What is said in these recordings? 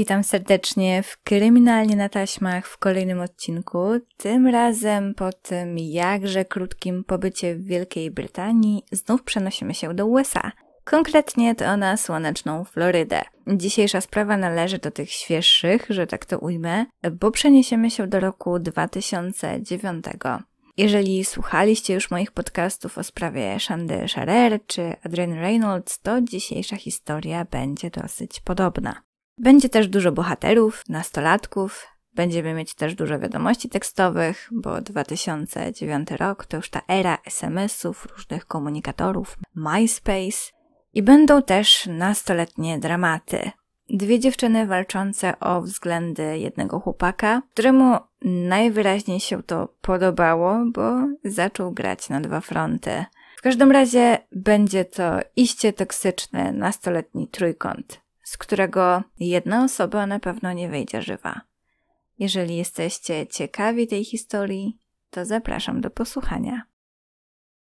Witam serdecznie w Kryminalnie na taśmach w kolejnym odcinku, tym razem po tym jakże krótkim pobycie w Wielkiej Brytanii znów przenosimy się do USA. Konkretnie to na słoneczną Florydę. Dzisiejsza sprawa należy do tych świeższych, że tak to ujmę, bo przeniesiemy się do roku 2009. Jeżeli słuchaliście już moich podcastów o sprawie Shandy Scherer czy Adrian Reynolds, to dzisiejsza historia będzie dosyć podobna. Będzie też dużo bohaterów, nastolatków, Będziemy mieć też dużo wiadomości tekstowych, bo 2009 rok to już ta era SMS-ów, różnych komunikatorów, MySpace i będą też nastoletnie dramaty. Dwie dziewczyny walczące o względy jednego chłopaka, któremu najwyraźniej się to podobało, bo zaczął grać na dwa fronty. W każdym razie będzie to iście toksyczny nastoletni trójkąt z którego jedna osoba na pewno nie wyjdzie żywa. Jeżeli jesteście ciekawi tej historii, to zapraszam do posłuchania.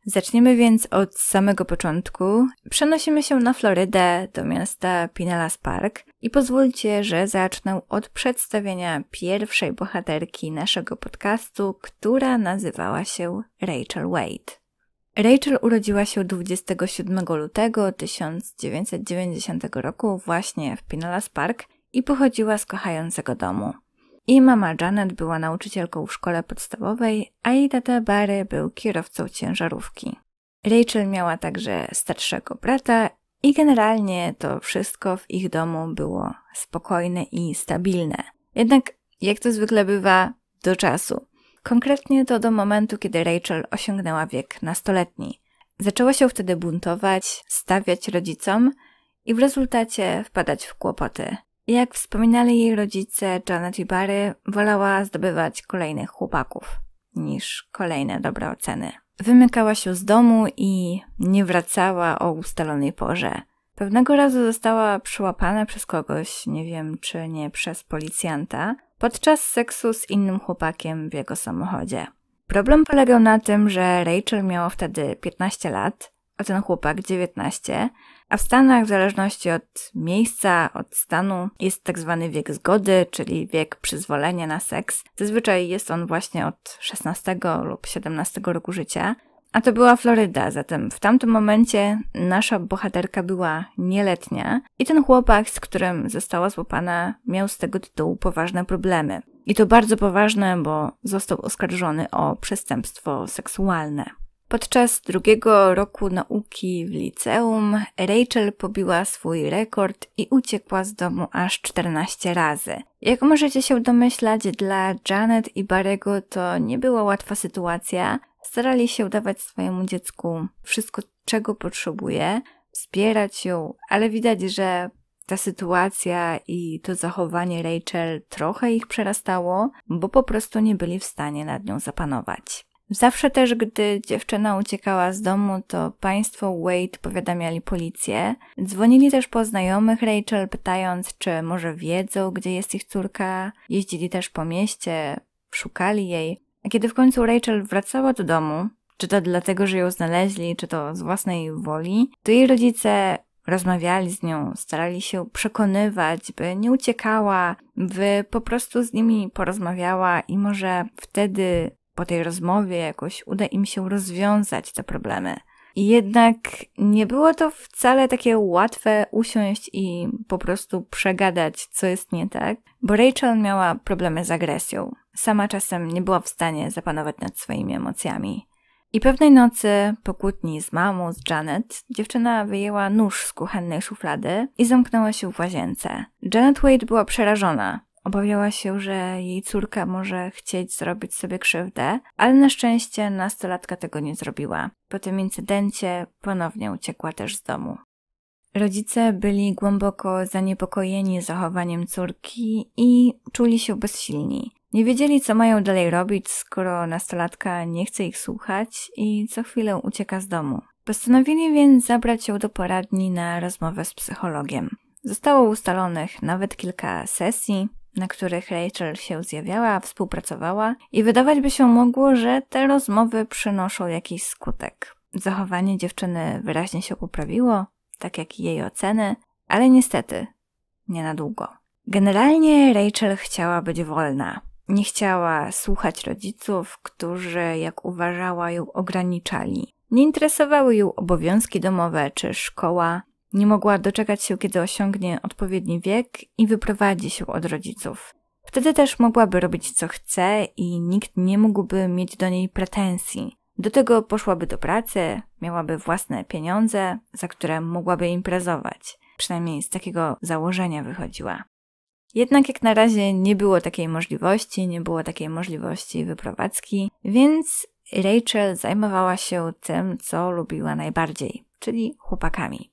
Zaczniemy więc od samego początku. Przenosimy się na Florydę, do miasta Pinellas Park i pozwólcie, że zacznę od przedstawienia pierwszej bohaterki naszego podcastu, która nazywała się Rachel Wade. Rachel urodziła się 27 lutego 1990 roku właśnie w Pinellas Park i pochodziła z kochającego domu. I mama Janet była nauczycielką w szkole podstawowej, a jej tata Barry był kierowcą ciężarówki. Rachel miała także starszego brata i generalnie to wszystko w ich domu było spokojne i stabilne. Jednak, jak to zwykle bywa, do czasu. Konkretnie to do momentu, kiedy Rachel osiągnęła wiek nastoletni. Zaczęła się wtedy buntować, stawiać rodzicom i w rezultacie wpadać w kłopoty. Jak wspominali jej rodzice, Janet i Barry wolała zdobywać kolejnych chłopaków niż kolejne dobre oceny. Wymykała się z domu i nie wracała o ustalonej porze. Pewnego razu została przyłapana przez kogoś, nie wiem czy nie przez policjanta, podczas seksu z innym chłopakiem w jego samochodzie. Problem polegał na tym, że Rachel miała wtedy 15 lat, a ten chłopak 19, a w Stanach w zależności od miejsca, od stanu jest tak zwany wiek zgody, czyli wiek przyzwolenia na seks. Zazwyczaj jest on właśnie od 16 lub 17 roku życia. A to była Floryda, zatem w tamtym momencie nasza bohaterka była nieletnia i ten chłopak, z którym została złapana, miał z tego tytułu poważne problemy. I to bardzo poważne, bo został oskarżony o przestępstwo seksualne. Podczas drugiego roku nauki w liceum Rachel pobiła swój rekord i uciekła z domu aż 14 razy. Jak możecie się domyślać, dla Janet i Barego to nie była łatwa sytuacja, Starali się dawać swojemu dziecku wszystko, czego potrzebuje, wspierać ją, ale widać, że ta sytuacja i to zachowanie Rachel trochę ich przerastało, bo po prostu nie byli w stanie nad nią zapanować. Zawsze też, gdy dziewczyna uciekała z domu, to państwo Wade powiadamiali policję. Dzwonili też po znajomych Rachel, pytając, czy może wiedzą, gdzie jest ich córka. Jeździli też po mieście, szukali jej. A kiedy w końcu Rachel wracała do domu, czy to dlatego, że ją znaleźli, czy to z własnej woli, to jej rodzice rozmawiali z nią, starali się przekonywać, by nie uciekała, by po prostu z nimi porozmawiała i może wtedy po tej rozmowie jakoś uda im się rozwiązać te problemy. Jednak nie było to wcale takie łatwe usiąść i po prostu przegadać, co jest nie tak, bo Rachel miała problemy z agresją. Sama czasem nie była w stanie zapanować nad swoimi emocjami. I pewnej nocy, po kłótni z mamą, z Janet, dziewczyna wyjęła nóż z kuchennej szuflady i zamknęła się w łazience. Janet Wade była przerażona, Obawiała się, że jej córka może chcieć zrobić sobie krzywdę, ale na szczęście nastolatka tego nie zrobiła. Po tym incydencie ponownie uciekła też z domu. Rodzice byli głęboko zaniepokojeni zachowaniem córki i czuli się bezsilni. Nie wiedzieli, co mają dalej robić, skoro nastolatka nie chce ich słuchać i co chwilę ucieka z domu. Postanowili więc zabrać ją do poradni na rozmowę z psychologiem. Zostało ustalonych nawet kilka sesji, na których Rachel się zjawiała, współpracowała i wydawać by się mogło, że te rozmowy przynoszą jakiś skutek. Zachowanie dziewczyny wyraźnie się poprawiło, tak jak i jej oceny, ale niestety nie na długo. Generalnie Rachel chciała być wolna. Nie chciała słuchać rodziców, którzy, jak uważała, ją ograniczali. Nie interesowały ją obowiązki domowe czy szkoła, nie mogła doczekać się, kiedy osiągnie odpowiedni wiek i wyprowadzi się od rodziców. Wtedy też mogłaby robić co chce i nikt nie mógłby mieć do niej pretensji. Do tego poszłaby do pracy, miałaby własne pieniądze, za które mogłaby imprezować. Przynajmniej z takiego założenia wychodziła. Jednak jak na razie nie było takiej możliwości, nie było takiej możliwości wyprowadzki, więc Rachel zajmowała się tym, co lubiła najbardziej, czyli chłopakami.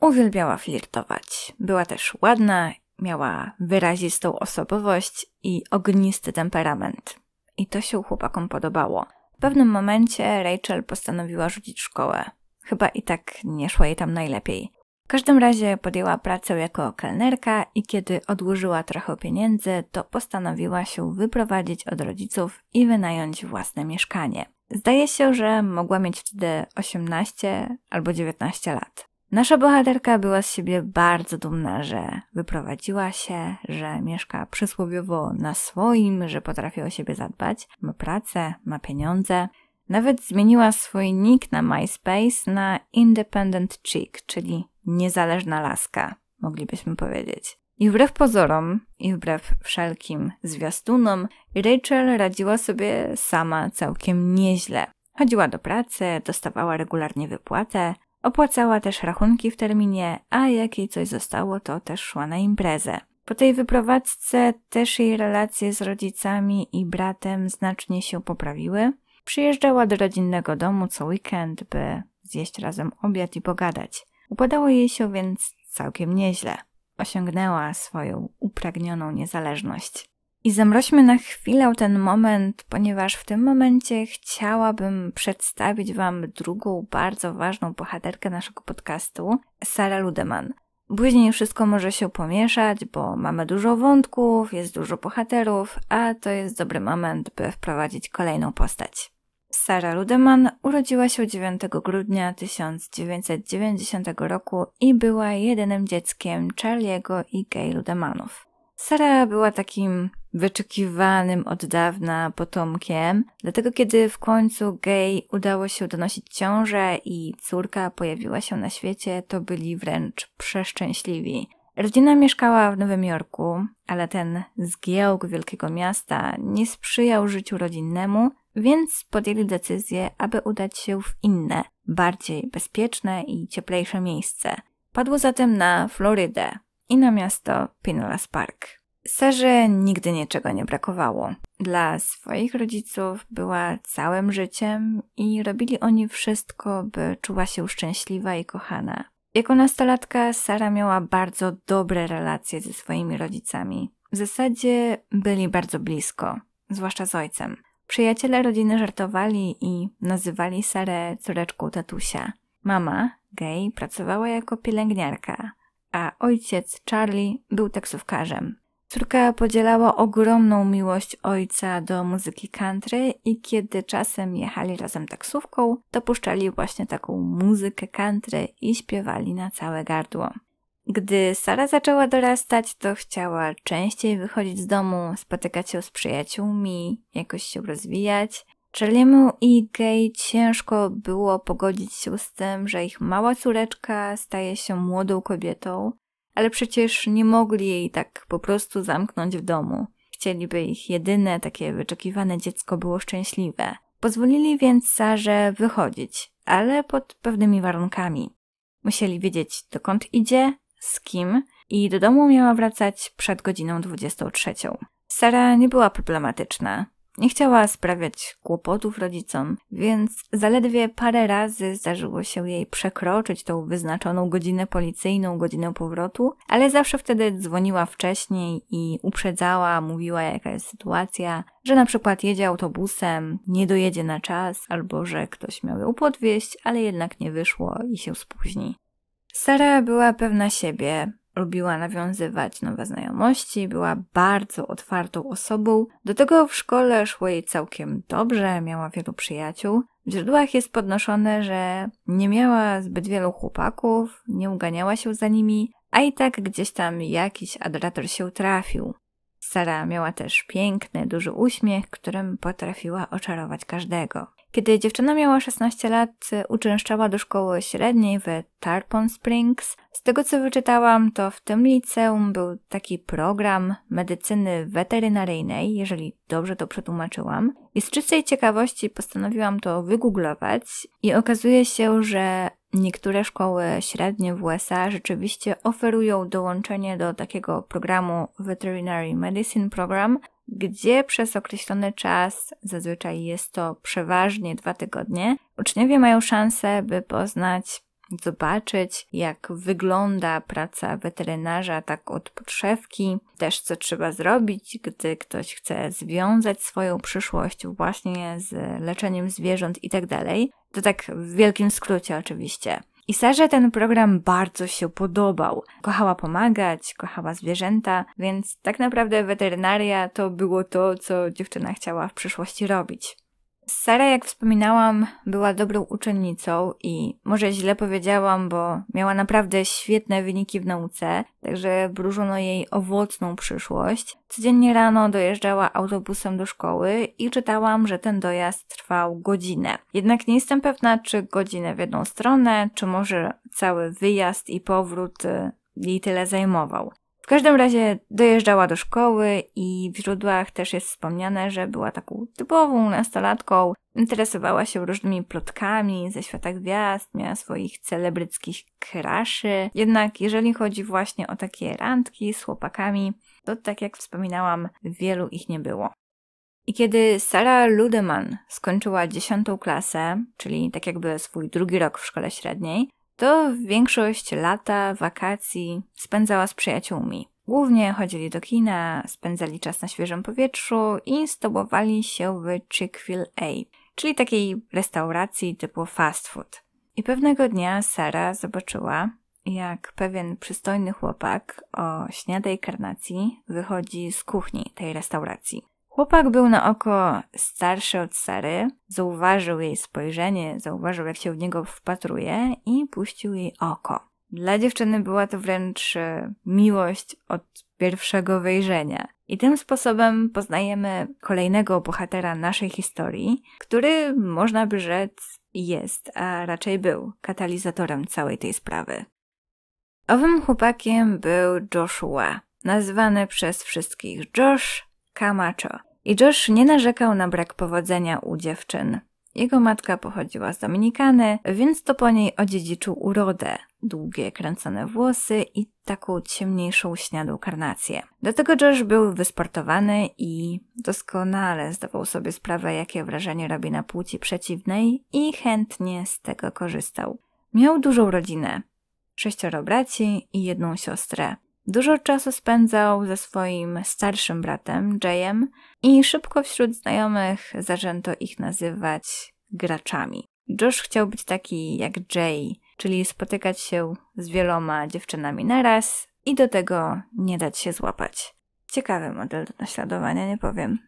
Uwielbiała flirtować. Była też ładna, miała wyrazistą osobowość i ognisty temperament. I to się chłopakom podobało. W pewnym momencie Rachel postanowiła rzucić szkołę. Chyba i tak nie szło jej tam najlepiej. W każdym razie podjęła pracę jako kelnerka i kiedy odłożyła trochę pieniędzy, to postanowiła się wyprowadzić od rodziców i wynająć własne mieszkanie. Zdaje się, że mogła mieć wtedy 18 albo 19 lat. Nasza bohaterka była z siebie bardzo dumna, że wyprowadziła się, że mieszka przysłowiowo na swoim, że potrafi o siebie zadbać, ma pracę, ma pieniądze. Nawet zmieniła swój nick na MySpace na Independent Chick, czyli niezależna laska, moglibyśmy powiedzieć. I wbrew pozorom, i wbrew wszelkim zwiastunom, Rachel radziła sobie sama całkiem nieźle. Chodziła do pracy, dostawała regularnie wypłatę, Opłacała też rachunki w terminie, a jak jej coś zostało, to też szła na imprezę. Po tej wyprowadzce też jej relacje z rodzicami i bratem znacznie się poprawiły. Przyjeżdżała do rodzinnego domu co weekend, by zjeść razem obiad i pogadać. Upadało jej się więc całkiem nieźle. Osiągnęła swoją upragnioną niezależność. I zamroźmy na chwilę ten moment, ponieważ w tym momencie chciałabym przedstawić Wam drugą bardzo ważną bohaterkę naszego podcastu, Sara Ludeman. Później wszystko może się pomieszać, bo mamy dużo wątków, jest dużo bohaterów, a to jest dobry moment, by wprowadzić kolejną postać. Sara Ludeman urodziła się 9 grudnia 1990 roku i była jedynym dzieckiem Charlie'ego i Gay Ludemanów. Sara była takim wyczekiwanym od dawna potomkiem. Dlatego kiedy w końcu Gay udało się donosić ciążę i córka pojawiła się na świecie, to byli wręcz przeszczęśliwi. Rodzina mieszkała w Nowym Jorku, ale ten zgiełk wielkiego miasta nie sprzyjał życiu rodzinnemu, więc podjęli decyzję, aby udać się w inne, bardziej bezpieczne i cieplejsze miejsce. Padło zatem na Florydę i na miasto Pinellas Park. Sarze nigdy niczego nie brakowało. Dla swoich rodziców była całym życiem i robili oni wszystko, by czuła się szczęśliwa i kochana. Jako nastolatka Sara miała bardzo dobre relacje ze swoimi rodzicami. W zasadzie byli bardzo blisko, zwłaszcza z ojcem. Przyjaciele rodziny żartowali i nazywali Sarę córeczką tatusia. Mama, gay, pracowała jako pielęgniarka, a ojciec Charlie był taksówkarzem. Córka podzielała ogromną miłość ojca do muzyki country i kiedy czasem jechali razem taksówką, to puszczali właśnie taką muzykę country i śpiewali na całe gardło. Gdy Sara zaczęła dorastać, to chciała częściej wychodzić z domu, spotykać się z przyjaciółmi, jakoś się rozwijać. Charliemu i Gay ciężko było pogodzić się z tym, że ich mała córeczka staje się młodą kobietą, ale przecież nie mogli jej tak po prostu zamknąć w domu. Chcieliby ich jedyne, takie wyczekiwane dziecko było szczęśliwe. Pozwolili więc Sarze wychodzić, ale pod pewnymi warunkami. Musieli wiedzieć, dokąd idzie, z kim i do domu miała wracać przed godziną 23. Sara nie była problematyczna. Nie chciała sprawiać kłopotów rodzicom, więc zaledwie parę razy zdarzyło się jej przekroczyć tą wyznaczoną godzinę policyjną, godzinę powrotu, ale zawsze wtedy dzwoniła wcześniej i uprzedzała, mówiła jaka jest sytuacja, że na przykład jedzie autobusem, nie dojedzie na czas, albo że ktoś miał ją podwieźć, ale jednak nie wyszło i się spóźni. Sara była pewna siebie, lubiła nawiązywać nowe znajomości, była bardzo otwartą osobą. Do tego w szkole szło jej całkiem dobrze, miała wielu przyjaciół. W źródłach jest podnoszone, że nie miała zbyt wielu chłopaków, nie uganiała się za nimi, a i tak gdzieś tam jakiś adorator się trafił. Sara miała też piękny, duży uśmiech, którym potrafiła oczarować każdego. Kiedy dziewczyna miała 16 lat, uczęszczała do szkoły średniej w Tarpon Springs. Z tego co wyczytałam, to w tym liceum był taki program medycyny weterynaryjnej, jeżeli dobrze to przetłumaczyłam. I z czystej ciekawości postanowiłam to wygooglować i okazuje się, że niektóre szkoły średnie w USA rzeczywiście oferują dołączenie do takiego programu Veterinary Medicine Program, gdzie przez określony czas, zazwyczaj jest to przeważnie dwa tygodnie, uczniowie mają szansę, by poznać, zobaczyć, jak wygląda praca weterynarza tak od podszewki, też co trzeba zrobić, gdy ktoś chce związać swoją przyszłość właśnie z leczeniem zwierząt itd. Tak to tak w wielkim skrócie oczywiście. I Sarze ten program bardzo się podobał. Kochała pomagać, kochała zwierzęta, więc tak naprawdę weterynaria to było to, co dziewczyna chciała w przyszłości robić. Sara, jak wspominałam, była dobrą uczennicą i może źle powiedziałam, bo miała naprawdę świetne wyniki w nauce, także wróżono jej owocną przyszłość. Codziennie rano dojeżdżała autobusem do szkoły i czytałam, że ten dojazd trwał godzinę. Jednak nie jestem pewna, czy godzinę w jedną stronę, czy może cały wyjazd i powrót y, jej tyle zajmował. W każdym razie dojeżdżała do szkoły i w źródłach też jest wspomniane, że była taką typową nastolatką. Interesowała się różnymi plotkami ze świata gwiazd, miała swoich celebryckich kraszy. Jednak jeżeli chodzi właśnie o takie randki z chłopakami, to tak jak wspominałam, wielu ich nie było. I kiedy Sara Ludeman skończyła dziesiątą klasę, czyli tak jakby swój drugi rok w szkole średniej, to większość lata, wakacji spędzała z przyjaciółmi. Głównie chodzili do kina, spędzali czas na świeżym powietrzu i stobowali się w Chick-fil-A, czyli takiej restauracji typu fast food. I pewnego dnia Sara zobaczyła, jak pewien przystojny chłopak o śniadej karnacji wychodzi z kuchni tej restauracji. Chłopak był na oko starszy od Sary, zauważył jej spojrzenie, zauważył jak się w niego wpatruje i puścił jej oko. Dla dziewczyny była to wręcz e, miłość od pierwszego wejrzenia. I tym sposobem poznajemy kolejnego bohatera naszej historii, który można by rzec jest, a raczej był katalizatorem całej tej sprawy. Owym chłopakiem był Joshua, nazwany przez wszystkich Josh Camacho. I Josh nie narzekał na brak powodzenia u dziewczyn. Jego matka pochodziła z Dominikany, więc to po niej odziedziczył urodę, długie kręcone włosy i taką ciemniejszą śniadą karnację. Do tego Josh był wysportowany i doskonale zdawał sobie sprawę, jakie wrażenie robi na płci przeciwnej i chętnie z tego korzystał. Miał dużą rodzinę, sześcioro braci i jedną siostrę. Dużo czasu spędzał ze swoim starszym bratem, Jayem, i szybko wśród znajomych zaczęto ich nazywać graczami. Josh chciał być taki jak Jay, czyli spotykać się z wieloma dziewczynami naraz i do tego nie dać się złapać. Ciekawy model do naśladowania, nie powiem.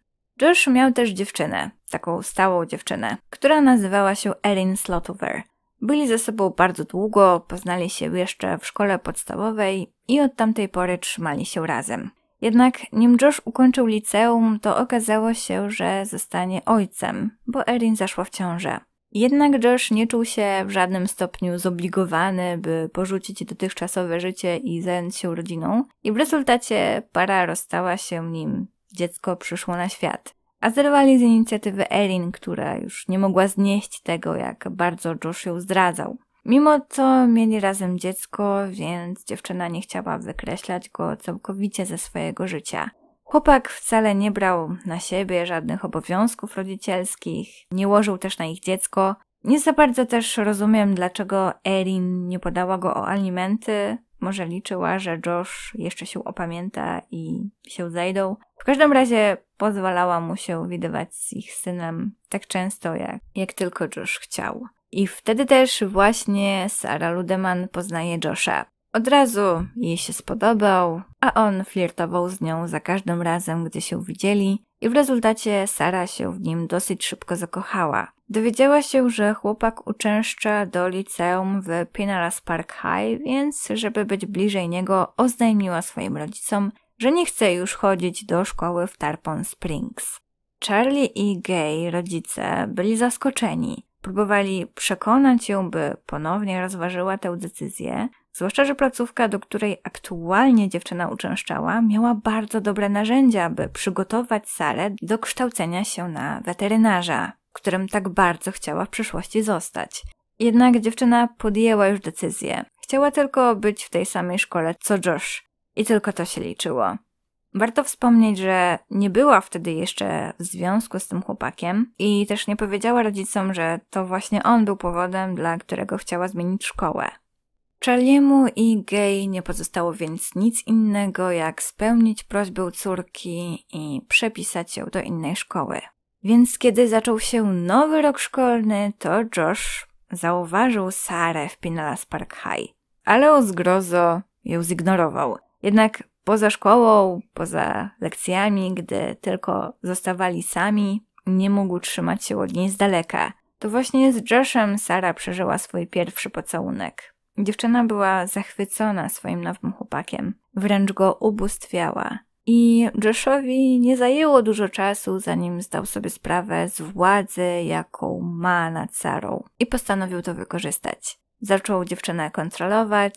Josh miał też dziewczynę, taką stałą dziewczynę, która nazywała się Erin Slotover. Byli ze sobą bardzo długo, poznali się jeszcze w szkole podstawowej i od tamtej pory trzymali się razem. Jednak nim Josh ukończył liceum, to okazało się, że zostanie ojcem, bo Erin zaszła w ciążę. Jednak Josh nie czuł się w żadnym stopniu zobligowany, by porzucić dotychczasowe życie i zająć się rodziną, i w rezultacie para rozstała się nim. Dziecko przyszło na świat. A zerwali z inicjatywy Erin, która już nie mogła znieść tego, jak bardzo Josh ją zdradzał. Mimo co mieli razem dziecko, więc dziewczyna nie chciała wykreślać go całkowicie ze swojego życia. Chłopak wcale nie brał na siebie żadnych obowiązków rodzicielskich, nie łożył też na ich dziecko. Nie za bardzo też rozumiem, dlaczego Erin nie podała go o alimenty, może liczyła, że Josh jeszcze się opamięta i się zajdą. W każdym razie pozwalała mu się widywać z ich synem tak często, jak, jak tylko Josh chciał. I wtedy też właśnie Sara Ludeman poznaje Josha. Od razu jej się spodobał, a on flirtował z nią za każdym razem, gdy się widzieli, i w rezultacie Sara się w nim dosyć szybko zakochała. Dowiedziała się, że chłopak uczęszcza do liceum w Pinellas Park High, więc żeby być bliżej niego, oznajmiła swoim rodzicom, że nie chce już chodzić do szkoły w Tarpon Springs. Charlie i Gay, rodzice, byli zaskoczeni. Próbowali przekonać ją, by ponownie rozważyła tę decyzję, zwłaszcza, że placówka, do której aktualnie dziewczyna uczęszczała, miała bardzo dobre narzędzia, by przygotować salę do kształcenia się na weterynarza którym tak bardzo chciała w przyszłości zostać. Jednak dziewczyna podjęła już decyzję. Chciała tylko być w tej samej szkole co Josh i tylko to się liczyło. Warto wspomnieć, że nie była wtedy jeszcze w związku z tym chłopakiem i też nie powiedziała rodzicom, że to właśnie on był powodem, dla którego chciała zmienić szkołę. Charlie'emu i Gay nie pozostało więc nic innego, jak spełnić prośbę córki i przepisać ją do innej szkoły. Więc kiedy zaczął się nowy rok szkolny, to Josh zauważył Sarę w Pinellas Park High, ale o zgrozo ją zignorował. Jednak poza szkołą, poza lekcjami, gdy tylko zostawali sami, nie mógł trzymać się od niej z daleka. To właśnie z Joshem Sara przeżyła swój pierwszy pocałunek. Dziewczyna była zachwycona swoim nowym chłopakiem, wręcz go ubóstwiała. I Joshowi nie zajęło dużo czasu, zanim zdał sobie sprawę z władzy, jaką ma nad Sarą i postanowił to wykorzystać. Zaczął dziewczynę kontrolować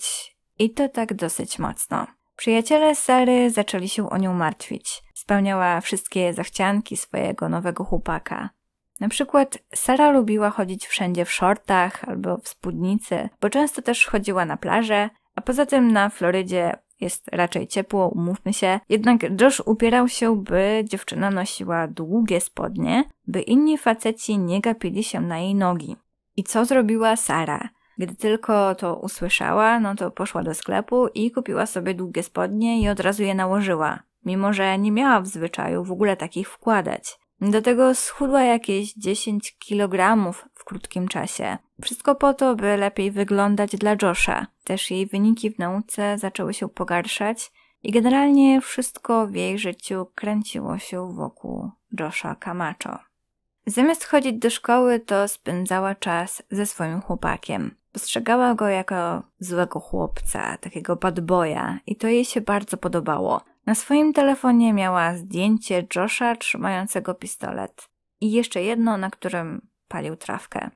i to tak dosyć mocno. Przyjaciele Sary zaczęli się o nią martwić. Spełniała wszystkie zachcianki swojego nowego chłopaka. Na przykład Sara lubiła chodzić wszędzie w shortach albo w spódnicy, bo często też chodziła na plażę, a poza tym na Florydzie jest raczej ciepło, umówmy się. Jednak Josh upierał się, by dziewczyna nosiła długie spodnie, by inni faceci nie gapili się na jej nogi. I co zrobiła Sara? Gdy tylko to usłyszała, no to poszła do sklepu i kupiła sobie długie spodnie i od razu je nałożyła, mimo że nie miała w zwyczaju w ogóle takich wkładać. Do tego schudła jakieś 10 kg w krótkim czasie. Wszystko po to, by lepiej wyglądać dla Josha. Też jej wyniki w nauce zaczęły się pogarszać i generalnie wszystko w jej życiu kręciło się wokół Josha Camacho. Zamiast chodzić do szkoły, to spędzała czas ze swoim chłopakiem. Postrzegała go jako złego chłopca, takiego badboja, i to jej się bardzo podobało. Na swoim telefonie miała zdjęcie Josha trzymającego pistolet i jeszcze jedno, na którym palił trawkę.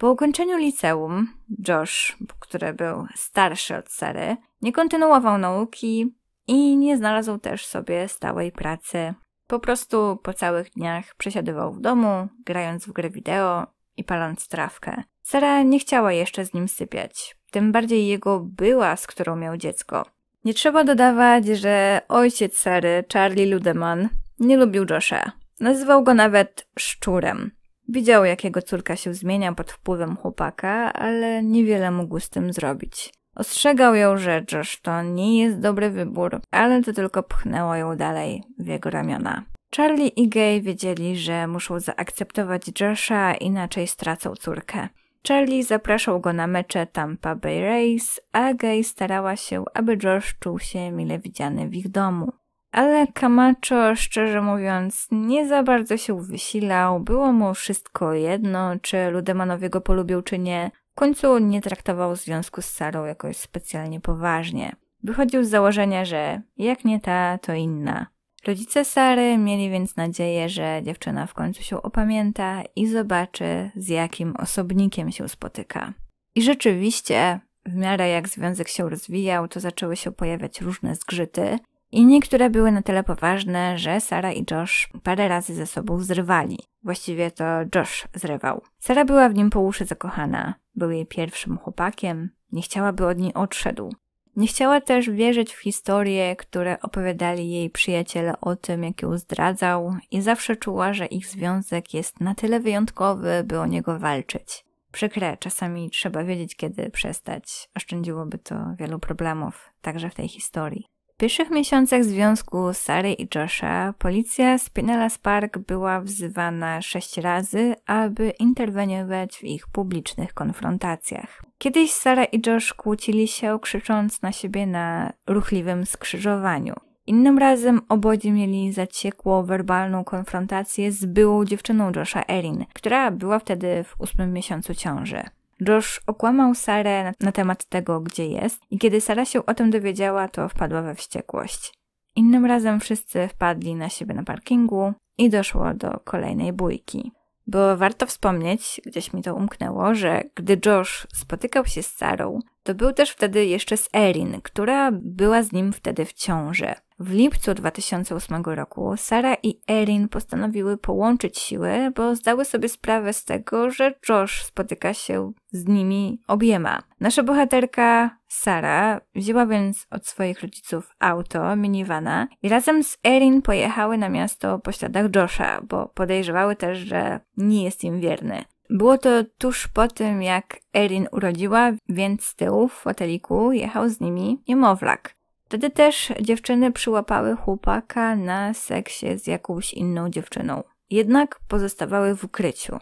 Po ukończeniu liceum Josh, który był starszy od Sary, nie kontynuował nauki i nie znalazł też sobie stałej pracy. Po prostu po całych dniach przesiadywał w domu, grając w grę wideo i paląc trawkę. Sara nie chciała jeszcze z nim sypiać, tym bardziej jego była, z którą miał dziecko. Nie trzeba dodawać, że ojciec Sary, Charlie Ludeman, nie lubił Josha. Nazywał go nawet szczurem. Widział, jak jego córka się zmienia pod wpływem chłopaka, ale niewiele mógł z tym zrobić. Ostrzegał ją, że Josh to nie jest dobry wybór, ale to tylko pchnęło ją dalej w jego ramiona. Charlie i Gay wiedzieli, że muszą zaakceptować Josha, inaczej stracą córkę. Charlie zapraszał go na mecze Tampa Bay Rays, a Gay starała się, aby Josh czuł się mile widziany w ich domu ale Camacho, szczerze mówiąc, nie za bardzo się wysilał, było mu wszystko jedno, czy Ludemanowie go polubił, czy nie. W końcu nie traktował związku z Sarą jakoś specjalnie poważnie. Wychodził z założenia, że jak nie ta, to inna. Rodzice Sary mieli więc nadzieję, że dziewczyna w końcu się opamięta i zobaczy, z jakim osobnikiem się spotyka. I rzeczywiście, w miarę jak związek się rozwijał, to zaczęły się pojawiać różne zgrzyty, i niektóre były na tyle poważne, że Sara i Josh parę razy ze sobą zrywali. Właściwie to Josh zrywał. Sara była w nim po uszy zakochana. Był jej pierwszym chłopakiem. Nie chciała, by od niej odszedł. Nie chciała też wierzyć w historie, które opowiadali jej przyjaciele o tym, jak ją zdradzał, i zawsze czuła, że ich związek jest na tyle wyjątkowy, by o niego walczyć. Przykre, czasami trzeba wiedzieć, kiedy przestać. Oszczędziłoby to wielu problemów, także w tej historii. W pierwszych miesiącach związku Sary i Josha policja z Pinellas Park była wzywana sześć razy, aby interweniować w ich publicznych konfrontacjach. Kiedyś Sara i Josh kłócili się, krzycząc na siebie na ruchliwym skrzyżowaniu. Innym razem obodzi mieli zaciekłą werbalną konfrontację z byłą dziewczyną Josha Erin, która była wtedy w ósmym miesiącu ciąży. Josh okłamał Sarę na, na temat tego, gdzie jest i kiedy Sara się o tym dowiedziała, to wpadła we wściekłość. Innym razem wszyscy wpadli na siebie na parkingu i doszło do kolejnej bójki. Bo warto wspomnieć, gdzieś mi to umknęło, że gdy Josh spotykał się z Sarą, to był też wtedy jeszcze z Erin, która była z nim wtedy w ciąży. W lipcu 2008 roku Sara i Erin postanowiły połączyć siły, bo zdały sobie sprawę z tego, że Josh spotyka się z nimi obiema. Nasza bohaterka Sara wzięła więc od swoich rodziców auto, minivana i razem z Erin pojechały na miasto po śladach Josha, bo podejrzewały też, że nie jest im wierny. Było to tuż po tym, jak Erin urodziła, więc z tyłu w foteliku jechał z nimi niemowlak. Wtedy też dziewczyny przyłapały chłopaka na seksie z jakąś inną dziewczyną. Jednak pozostawały w ukryciu.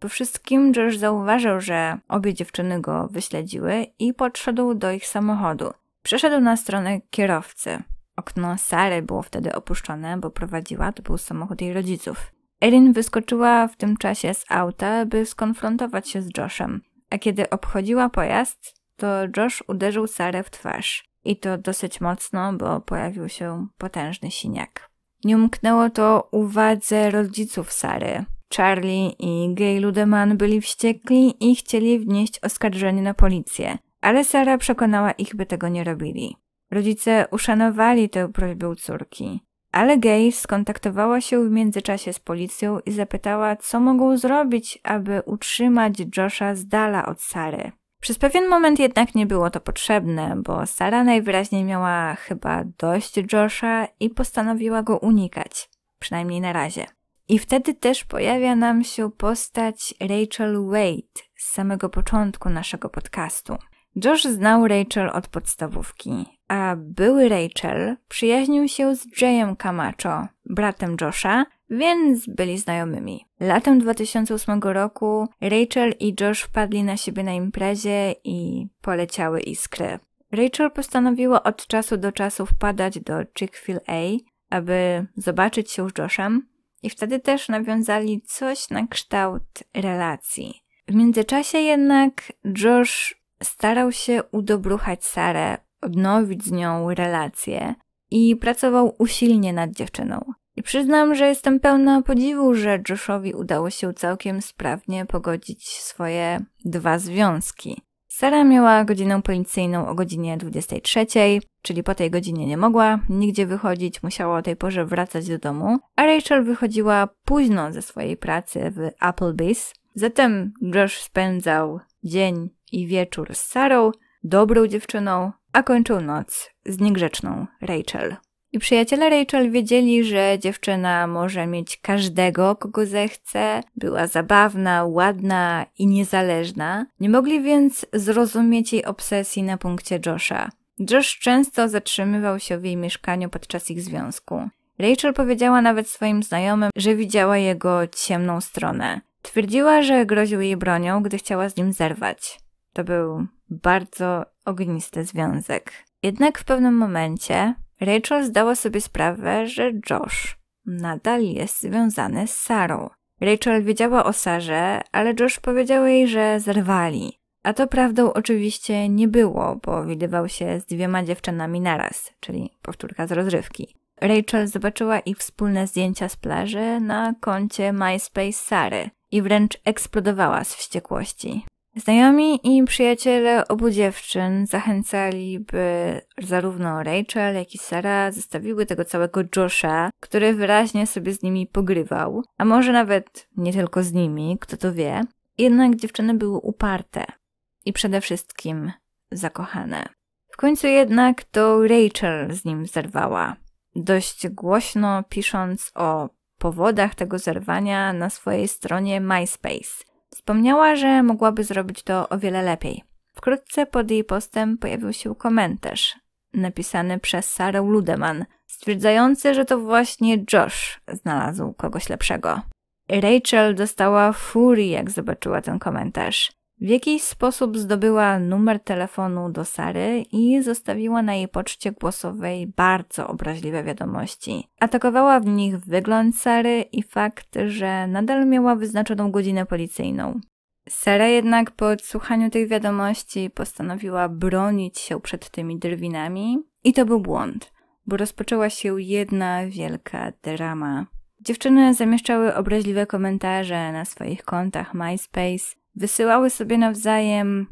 Po wszystkim Josh zauważył, że obie dziewczyny go wyśledziły i podszedł do ich samochodu. Przeszedł na stronę kierowcy. Okno Sary było wtedy opuszczone, bo prowadziła, to był samochód jej rodziców. Erin wyskoczyła w tym czasie z auta, by skonfrontować się z Joshem, a kiedy obchodziła pojazd, to Josh uderzył Sarę w twarz i to dosyć mocno, bo pojawił się potężny siniak. Nie umknęło to uwadze rodziców Sary. Charlie i Gay Ludeman byli wściekli i chcieli wnieść oskarżenie na policję, ale Sara przekonała ich, by tego nie robili. Rodzice uszanowali tę prośbę córki, ale Gay skontaktowała się w międzyczasie z policją i zapytała, co mogą zrobić, aby utrzymać Josha z dala od Sary. Przez pewien moment jednak nie było to potrzebne, bo Sara najwyraźniej miała chyba dość Josha i postanowiła go unikać, przynajmniej na razie. I wtedy też pojawia nam się postać Rachel Wade z samego początku naszego podcastu. Josh znał Rachel od podstawówki, a były Rachel przyjaźnił się z Jayem Camacho, bratem Josha, więc byli znajomymi. Latem 2008 roku Rachel i Josh wpadli na siebie na imprezie i poleciały iskry. Rachel postanowiła od czasu do czasu wpadać do Chick-fil-A, aby zobaczyć się z Joshem i wtedy też nawiązali coś na kształt relacji. W międzyczasie jednak Josh starał się udobruchać Sarę, odnowić z nią relację i pracował usilnie nad dziewczyną. I przyznam, że jestem pełna podziwu, że Joshowi udało się całkiem sprawnie pogodzić swoje dwa związki. Sara miała godzinę policyjną o godzinie 23, czyli po tej godzinie nie mogła nigdzie wychodzić, musiała o tej porze wracać do domu, a Rachel wychodziła późno ze swojej pracy w Applebee's. Zatem Josh spędzał dzień i wieczór z Sarą, dobrą dziewczyną, a kończył noc z niegrzeczną Rachel. I przyjaciele Rachel wiedzieli, że dziewczyna może mieć każdego, kogo zechce, była zabawna, ładna i niezależna. Nie mogli więc zrozumieć jej obsesji na punkcie Josha. Josh często zatrzymywał się w jej mieszkaniu podczas ich związku. Rachel powiedziała nawet swoim znajomym, że widziała jego ciemną stronę. Twierdziła, że groził jej bronią, gdy chciała z nim zerwać. To był bardzo ognisty związek. Jednak w pewnym momencie Rachel zdała sobie sprawę, że Josh nadal jest związany z Sarą. Rachel wiedziała o Sarze, ale Josh powiedział jej, że zerwali. A to prawdą oczywiście nie było, bo widywał się z dwiema dziewczynami naraz, czyli powtórka z rozrywki. Rachel zobaczyła ich wspólne zdjęcia z plaży na koncie MySpace Sary i wręcz eksplodowała z wściekłości. Znajomi i przyjaciele obu dziewczyn zachęcali, by zarówno Rachel, jak i Sara zostawiły tego całego Josha, który wyraźnie sobie z nimi pogrywał, a może nawet nie tylko z nimi, kto to wie. Jednak dziewczyny były uparte i przede wszystkim zakochane. W końcu jednak to Rachel z nim zerwała, dość głośno pisząc o powodach tego zerwania na swojej stronie MySpace – Wspomniała, że mogłaby zrobić to o wiele lepiej. Wkrótce pod jej postem pojawił się komentarz napisany przez Sarę Ludeman, stwierdzający, że to właśnie Josh znalazł kogoś lepszego. Rachel dostała furii, jak zobaczyła ten komentarz. W jakiś sposób zdobyła numer telefonu do Sary i zostawiła na jej poczcie głosowej bardzo obraźliwe wiadomości. Atakowała w nich wygląd Sary i fakt, że nadal miała wyznaczoną godzinę policyjną. Sara jednak po odsłuchaniu tych wiadomości postanowiła bronić się przed tymi drwinami i to był błąd, bo rozpoczęła się jedna wielka drama. Dziewczyny zamieszczały obraźliwe komentarze na swoich kontach MySpace, Wysyłały sobie nawzajem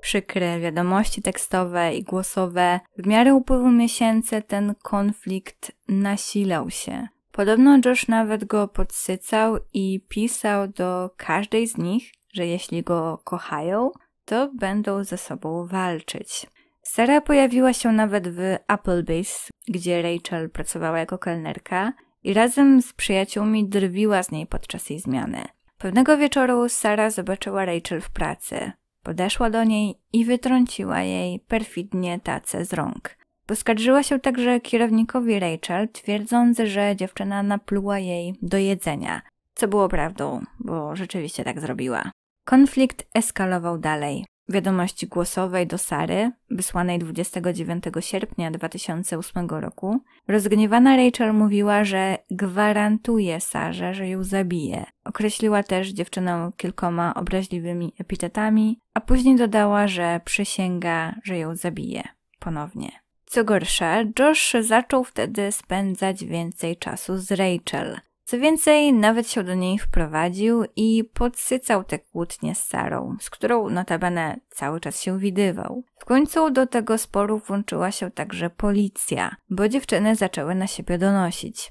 przykre wiadomości tekstowe i głosowe. W miarę upływu miesięcy ten konflikt nasilał się. Podobno Josh nawet go podsycał i pisał do każdej z nich, że jeśli go kochają, to będą ze sobą walczyć. Sara pojawiła się nawet w Applebee's, gdzie Rachel pracowała jako kelnerka i razem z przyjaciółmi drwiła z niej podczas jej zmiany. Pewnego wieczoru Sara zobaczyła Rachel w pracy. Podeszła do niej i wytrąciła jej perfidnie tacę z rąk. Poskarżyła się także kierownikowi Rachel, twierdząc, że dziewczyna napluła jej do jedzenia, co było prawdą, bo rzeczywiście tak zrobiła. Konflikt eskalował dalej wiadomości głosowej do Sary, wysłanej 29 sierpnia 2008 roku, rozgniewana Rachel mówiła, że gwarantuje Sarze, że ją zabije. Określiła też dziewczynę kilkoma obraźliwymi epitetami, a później dodała, że przysięga, że ją zabije ponownie. Co gorsza, Josh zaczął wtedy spędzać więcej czasu z Rachel – co więcej, nawet się do niej wprowadził i podsycał te kłótnie z Sarą, z którą notabene cały czas się widywał. W końcu do tego sporu włączyła się także policja, bo dziewczyny zaczęły na siebie donosić.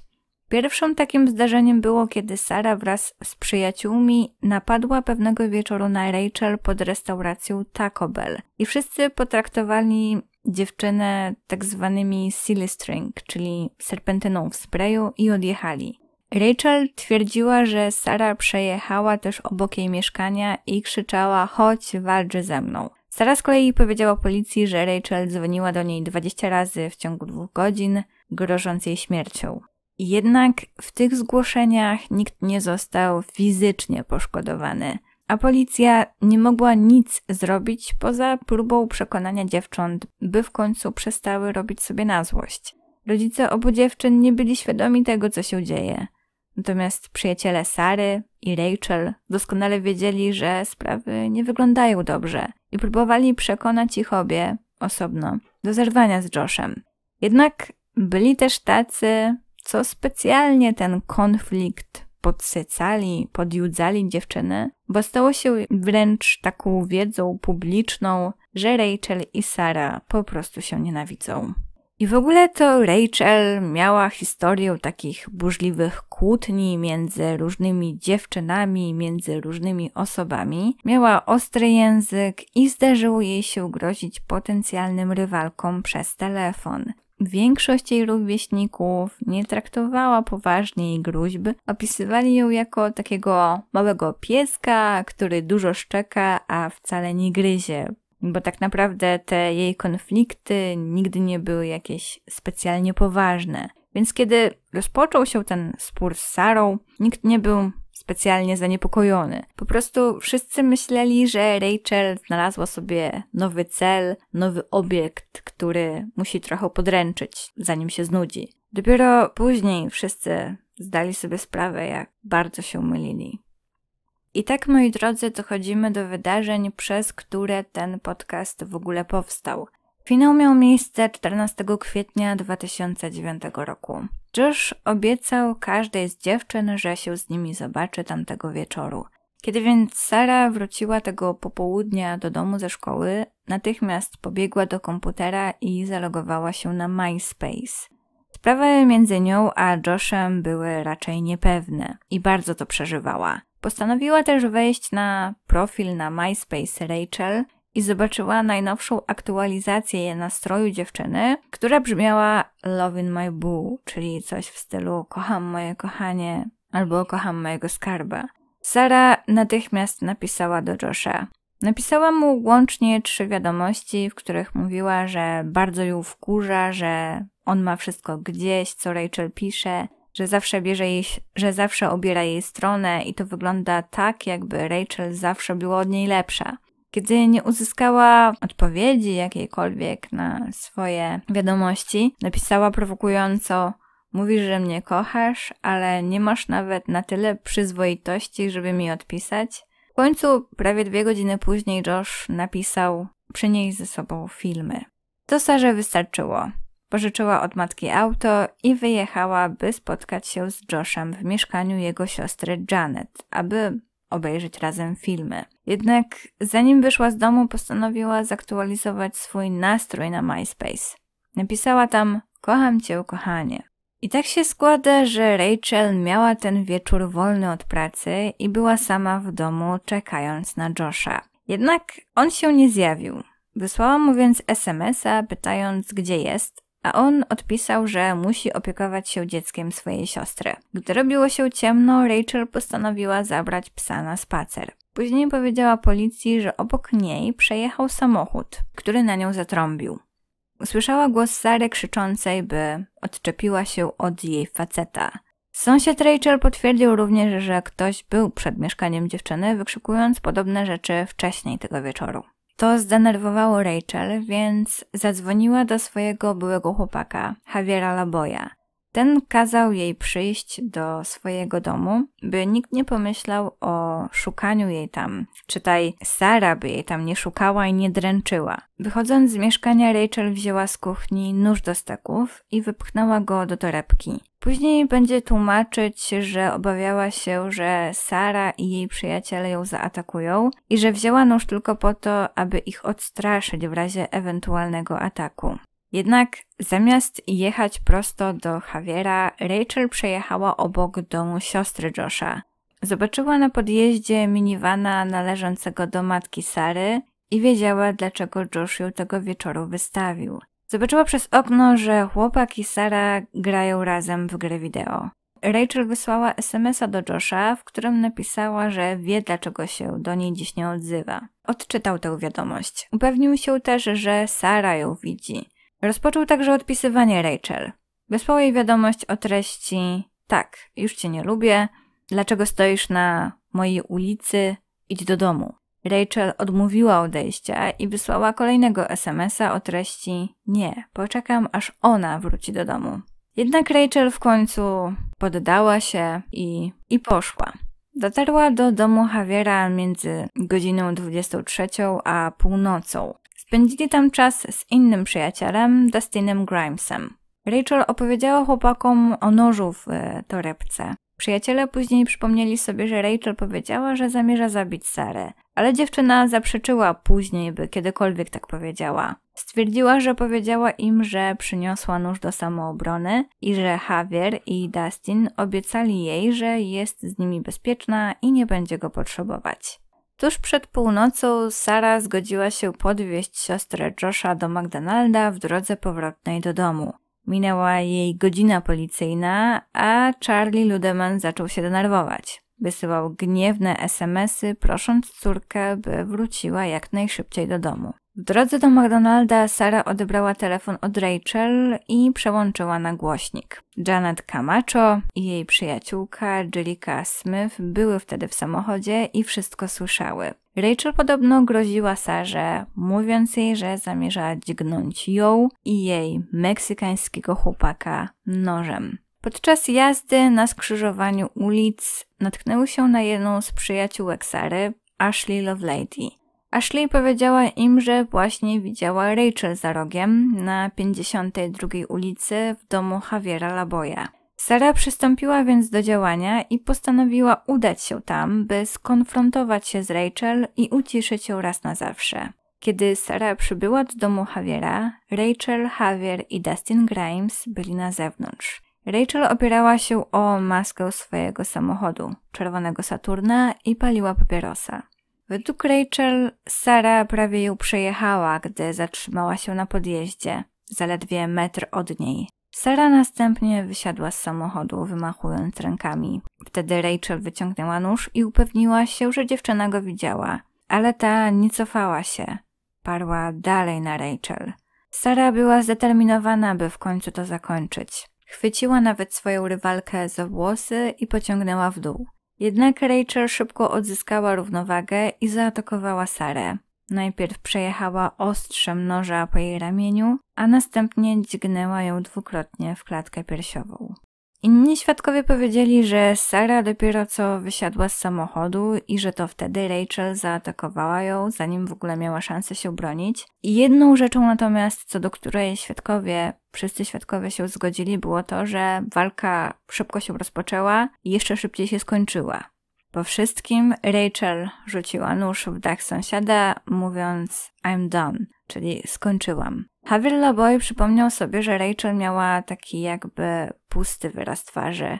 Pierwszym takim zdarzeniem było, kiedy Sara wraz z przyjaciółmi napadła pewnego wieczoru na Rachel pod restauracją Taco Bell i wszyscy potraktowali dziewczynę tak zwanymi silly string, czyli serpentyną w sprayu i odjechali. Rachel twierdziła, że Sara przejechała też obok jej mieszkania i krzyczała: Chodź, walcz ze mną. Sara z kolei powiedziała policji, że Rachel dzwoniła do niej 20 razy w ciągu dwóch godzin, grożąc jej śmiercią. Jednak w tych zgłoszeniach nikt nie został fizycznie poszkodowany, a policja nie mogła nic zrobić poza próbą przekonania dziewcząt, by w końcu przestały robić sobie na złość. Rodzice obu dziewczyn nie byli świadomi tego, co się dzieje. Natomiast przyjaciele Sary i Rachel doskonale wiedzieli, że sprawy nie wyglądają dobrze i próbowali przekonać ich obie osobno do zerwania z Joshem. Jednak byli też tacy, co specjalnie ten konflikt podsycali, podjudzali dziewczyny, bo stało się wręcz taką wiedzą publiczną, że Rachel i Sara po prostu się nienawidzą. I w ogóle to Rachel miała historię takich burzliwych kłótni między różnymi dziewczynami, między różnymi osobami. Miała ostry język i zdarzyło jej się grozić potencjalnym rywalkom przez telefon. Większość jej rówieśników nie traktowała poważnie jej gruźb, opisywali ją jako takiego małego pieska, który dużo szczeka, a wcale nie gryzie bo tak naprawdę te jej konflikty nigdy nie były jakieś specjalnie poważne. Więc kiedy rozpoczął się ten spór z Sarą, nikt nie był specjalnie zaniepokojony. Po prostu wszyscy myśleli, że Rachel znalazła sobie nowy cel, nowy obiekt, który musi trochę podręczyć, zanim się znudzi. Dopiero później wszyscy zdali sobie sprawę, jak bardzo się mylili. I tak, moi drodzy, dochodzimy do wydarzeń, przez które ten podcast w ogóle powstał. Finał miał miejsce 14 kwietnia 2009 roku. Josh obiecał każdej z dziewczyn, że się z nimi zobaczy tamtego wieczoru. Kiedy więc Sara wróciła tego popołudnia do domu ze szkoły, natychmiast pobiegła do komputera i zalogowała się na MySpace. Sprawy między nią a Joshem były raczej niepewne i bardzo to przeżywała. Postanowiła też wejść na profil na MySpace Rachel i zobaczyła najnowszą aktualizację nastroju dziewczyny, która brzmiała Love in my boo, czyli coś w stylu kocham moje kochanie albo kocham mojego skarba. Sara natychmiast napisała do Josha. Napisała mu łącznie trzy wiadomości, w których mówiła, że bardzo ją wkurza, że on ma wszystko gdzieś, co Rachel pisze, że zawsze bierze jej, że zawsze obiera jej stronę i to wygląda tak, jakby Rachel zawsze była od niej lepsza. Kiedy nie uzyskała odpowiedzi jakiejkolwiek na swoje wiadomości, napisała prowokująco: Mówisz, że mnie kochasz, ale nie masz nawet na tyle przyzwoitości, żeby mi odpisać. W końcu, prawie dwie godziny później, Josh napisał: Przynieś ze sobą filmy. To Sarze wystarczyło. Pożyczyła od matki auto i wyjechała, by spotkać się z Joshem w mieszkaniu jego siostry Janet, aby obejrzeć razem filmy. Jednak zanim wyszła z domu, postanowiła zaktualizować swój nastrój na MySpace. Napisała tam: Kocham cię, kochanie. I tak się składa, że Rachel miała ten wieczór wolny od pracy i była sama w domu, czekając na Josha. Jednak on się nie zjawił. Wysłała mu więc SMS-a, pytając, gdzie jest, a on odpisał, że musi opiekować się dzieckiem swojej siostry. Gdy robiło się ciemno, Rachel postanowiła zabrać psa na spacer. Później powiedziała policji, że obok niej przejechał samochód, który na nią zatrąbił. Usłyszała głos Sary krzyczącej, by odczepiła się od jej faceta. Sąsiad Rachel potwierdził również, że ktoś był przed mieszkaniem dziewczyny, wykrzykując podobne rzeczy wcześniej tego wieczoru. To zdenerwowało Rachel, więc zadzwoniła do swojego byłego chłopaka, Javiera Laboya, ten kazał jej przyjść do swojego domu, by nikt nie pomyślał o szukaniu jej tam. Czytaj, Sara by jej tam nie szukała i nie dręczyła. Wychodząc z mieszkania, Rachel wzięła z kuchni nóż do steków i wypchnęła go do torebki. Później będzie tłumaczyć, że obawiała się, że Sara i jej przyjaciele ją zaatakują i że wzięła nóż tylko po to, aby ich odstraszyć w razie ewentualnego ataku. Jednak zamiast jechać prosto do Javiera, Rachel przejechała obok domu siostry Josha. Zobaczyła na podjeździe minivana należącego do matki Sary i wiedziała, dlaczego Josh ją tego wieczoru wystawił. Zobaczyła przez okno, że chłopak i Sara grają razem w grę wideo. Rachel wysłała SMS-a do Josha, w którym napisała, że wie dlaczego się do niej dziś nie odzywa. Odczytał tę wiadomość. Upewnił się też, że Sara ją widzi. Rozpoczął także odpisywanie Rachel. Wysłał jej wiadomość o treści: Tak, już cię nie lubię, dlaczego stoisz na mojej ulicy, idź do domu. Rachel odmówiła odejścia i wysłała kolejnego SMS-a o treści: Nie, poczekam aż ona wróci do domu. Jednak Rachel w końcu poddała się i, i poszła. Dotarła do domu Javiera między godziną 23 a północą. Spędzili tam czas z innym przyjacielem, Dustinem Grimesem. Rachel opowiedziała chłopakom o nożu w e, torebce. Przyjaciele później przypomnieli sobie, że Rachel powiedziała, że zamierza zabić Sarę, ale dziewczyna zaprzeczyła później, by kiedykolwiek tak powiedziała. Stwierdziła, że powiedziała im, że przyniosła nóż do samoobrony i że Javier i Dustin obiecali jej, że jest z nimi bezpieczna i nie będzie go potrzebować. Tuż przed północą Sara zgodziła się podwieźć siostrę Josha do McDonalda w drodze powrotnej do domu. Minęła jej godzina policyjna, a Charlie Ludeman zaczął się denerwować. Wysyłał gniewne SMSy, prosząc córkę, by wróciła jak najszybciej do domu. W drodze do McDonalda Sara odebrała telefon od Rachel i przełączyła na głośnik. Janet Camacho i jej przyjaciółka Jellika Smith były wtedy w samochodzie i wszystko słyszały. Rachel podobno groziła Sarze, mówiąc jej, że zamierza dźgnąć ją i jej meksykańskiego chłopaka nożem. Podczas jazdy na skrzyżowaniu ulic natknęły się na jedną z przyjaciółek Sary, Ashley Lovelady. Ashley powiedziała im, że właśnie widziała Rachel za rogiem na 52 ulicy w domu Javiera Laboya. Sara przystąpiła więc do działania i postanowiła udać się tam, by skonfrontować się z Rachel i uciszyć ją raz na zawsze. Kiedy Sara przybyła do domu Javiera, Rachel, Javier i Dustin Grimes byli na zewnątrz. Rachel opierała się o maskę swojego samochodu, czerwonego Saturna i paliła papierosa. Według Rachel, Sara prawie ją przejechała, gdy zatrzymała się na podjeździe, zaledwie metr od niej. Sara następnie wysiadła z samochodu, wymachując rękami. Wtedy Rachel wyciągnęła nóż i upewniła się, że dziewczyna go widziała, ale ta nie cofała się. Parła dalej na Rachel. Sara była zdeterminowana, by w końcu to zakończyć. Chwyciła nawet swoją rywalkę za włosy i pociągnęła w dół. Jednak Rachel szybko odzyskała równowagę i zaatakowała Sarę. Najpierw przejechała ostrzem noża po jej ramieniu, a następnie dźgnęła ją dwukrotnie w klatkę piersiową. Inni świadkowie powiedzieli, że Sara dopiero co wysiadła z samochodu i że to wtedy Rachel zaatakowała ją, zanim w ogóle miała szansę się bronić. Jedną rzeczą natomiast, co do której świadkowie, wszyscy świadkowie się zgodzili, było to, że walka szybko się rozpoczęła i jeszcze szybciej się skończyła. Po wszystkim Rachel rzuciła nóż w dach sąsiada, mówiąc I'm done, czyli skończyłam. Javier LaBoy przypomniał sobie, że Rachel miała taki jakby pusty wyraz twarzy.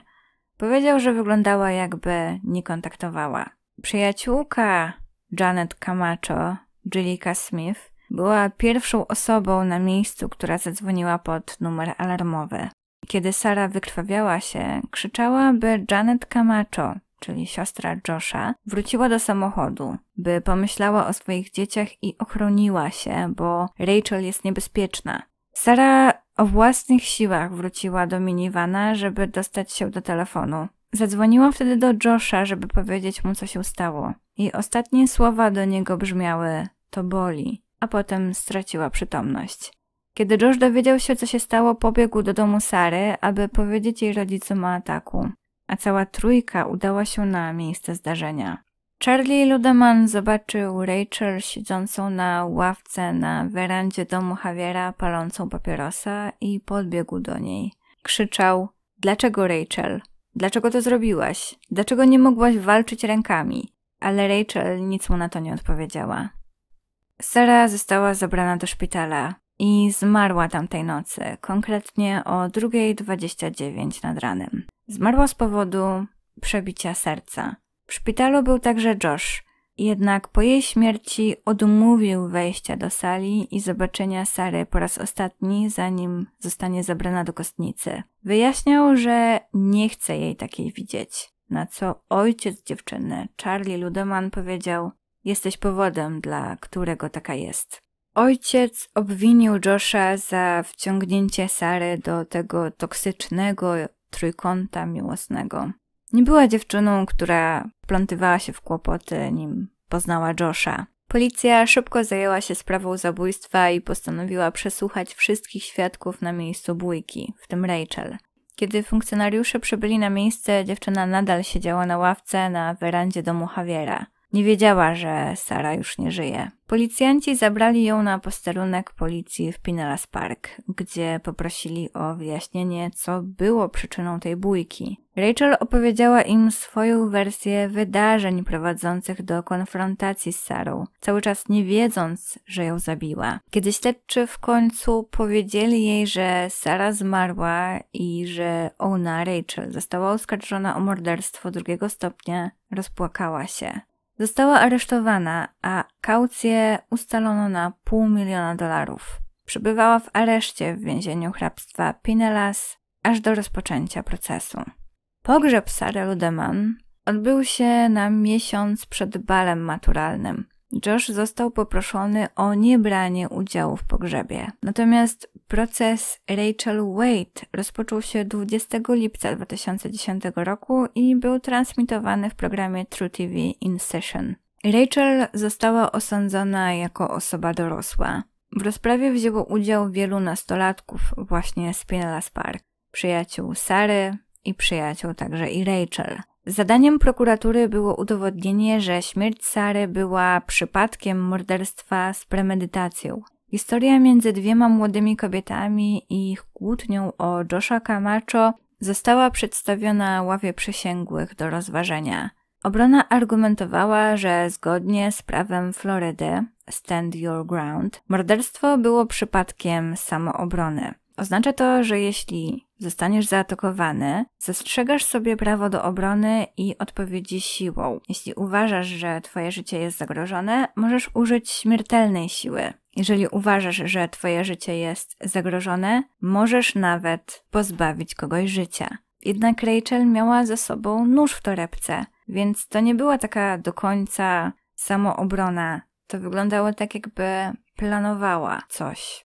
Powiedział, że wyglądała jakby nie kontaktowała. Przyjaciółka Janet Camacho, Jillika Smith, była pierwszą osobą na miejscu, która zadzwoniła pod numer alarmowy. Kiedy Sara wykrwawiała się, krzyczała, by Janet Camacho czyli siostra Josha, wróciła do samochodu, by pomyślała o swoich dzieciach i ochroniła się, bo Rachel jest niebezpieczna. Sara o własnych siłach wróciła do minivana, żeby dostać się do telefonu. Zadzwoniła wtedy do Josha, żeby powiedzieć mu, co się stało. Jej ostatnie słowa do niego brzmiały: To boli, a potem straciła przytomność. Kiedy Josh dowiedział się, co się stało, pobiegł do domu Sary, aby powiedzieć jej rodzicom o ataku a cała trójka udała się na miejsce zdarzenia. Charlie Ludeman zobaczył Rachel siedzącą na ławce na werandzie domu Javiera palącą papierosa i podbiegł do niej. Krzyczał: Dlaczego Rachel? Dlaczego to zrobiłaś? Dlaczego nie mogłaś walczyć rękami? Ale Rachel nic mu na to nie odpowiedziała. Sara została zabrana do szpitala i zmarła tamtej nocy, konkretnie o 2.29 nad ranem. Zmarła z powodu przebicia serca. W szpitalu był także Josh, jednak po jej śmierci odmówił wejścia do sali i zobaczenia Sary po raz ostatni, zanim zostanie zabrana do kostnicy. Wyjaśniał, że nie chce jej takiej widzieć, na co ojciec dziewczyny, Charlie Ludeman, powiedział: Jesteś powodem, dla którego taka jest. Ojciec obwinił Josha za wciągnięcie Sary do tego toksycznego trójkąta miłosnego. Nie była dziewczyną, która plątywała się w kłopoty, nim poznała Josha. Policja szybko zajęła się sprawą zabójstwa i postanowiła przesłuchać wszystkich świadków na miejscu bójki, w tym Rachel. Kiedy funkcjonariusze przybyli na miejsce, dziewczyna nadal siedziała na ławce na werandzie domu Javiera. Nie wiedziała, że Sara już nie żyje. Policjanci zabrali ją na posterunek policji w Pinellas Park, gdzie poprosili o wyjaśnienie, co było przyczyną tej bójki. Rachel opowiedziała im swoją wersję wydarzeń prowadzących do konfrontacji z Sarą, cały czas nie wiedząc, że ją zabiła. Kiedy śledczy w końcu powiedzieli jej, że Sara zmarła i że ona, Rachel, została oskarżona o morderstwo drugiego stopnia, rozpłakała się. Została aresztowana, a kaucję ustalono na pół miliona dolarów. Przebywała w areszcie w więzieniu hrabstwa Pinellas aż do rozpoczęcia procesu. Pogrzeb Sary Ludeman odbył się na miesiąc przed balem maturalnym. Josh został poproszony o niebranie udziału w pogrzebie. Natomiast Proces Rachel Wade rozpoczął się 20 lipca 2010 roku i był transmitowany w programie True TV In Session. Rachel została osądzona jako osoba dorosła. W rozprawie wzięło udział wielu nastolatków właśnie z Pinellas Park, przyjaciół Sary i przyjaciół także i Rachel. Zadaniem prokuratury było udowodnienie, że śmierć Sary była przypadkiem morderstwa z premedytacją, Historia między dwiema młodymi kobietami i ich kłótnią o Josha Camacho została przedstawiona ławie przysięgłych do rozważenia. Obrona argumentowała, że zgodnie z prawem Florydy, stand your ground, morderstwo było przypadkiem samoobrony. Oznacza to, że jeśli zostaniesz zaatakowany, zastrzegasz sobie prawo do obrony i odpowiedzi siłą. Jeśli uważasz, że twoje życie jest zagrożone, możesz użyć śmiertelnej siły. Jeżeli uważasz, że Twoje życie jest zagrożone, możesz nawet pozbawić kogoś życia. Jednak Rachel miała ze sobą nóż w torebce, więc to nie była taka do końca samoobrona. To wyglądało tak, jakby planowała coś.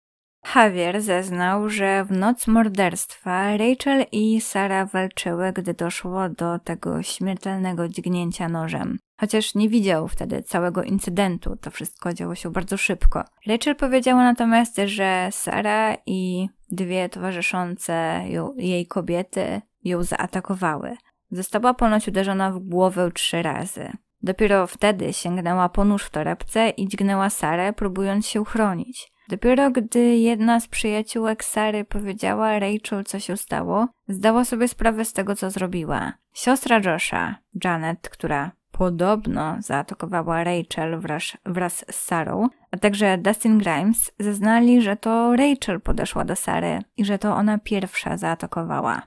Javier zeznał, że w noc morderstwa Rachel i Sara walczyły, gdy doszło do tego śmiertelnego dźgnięcia nożem. Chociaż nie widział wtedy całego incydentu, to wszystko działo się bardzo szybko. Rachel powiedziała natomiast, że Sara i dwie towarzyszące jej kobiety ją zaatakowały. Została ponoć uderzona w głowę trzy razy. Dopiero wtedy sięgnęła po nóż w torebce i dźgnęła Sarę, próbując się uchronić. Dopiero gdy jedna z przyjaciółek Sary powiedziała Rachel, co się stało, zdała sobie sprawę z tego, co zrobiła. Siostra Josha, Janet, która podobno zaatakowała Rachel wraz, wraz z Sarą, a także Dustin Grimes, zeznali, że to Rachel podeszła do Sary i że to ona pierwsza zaatakowała.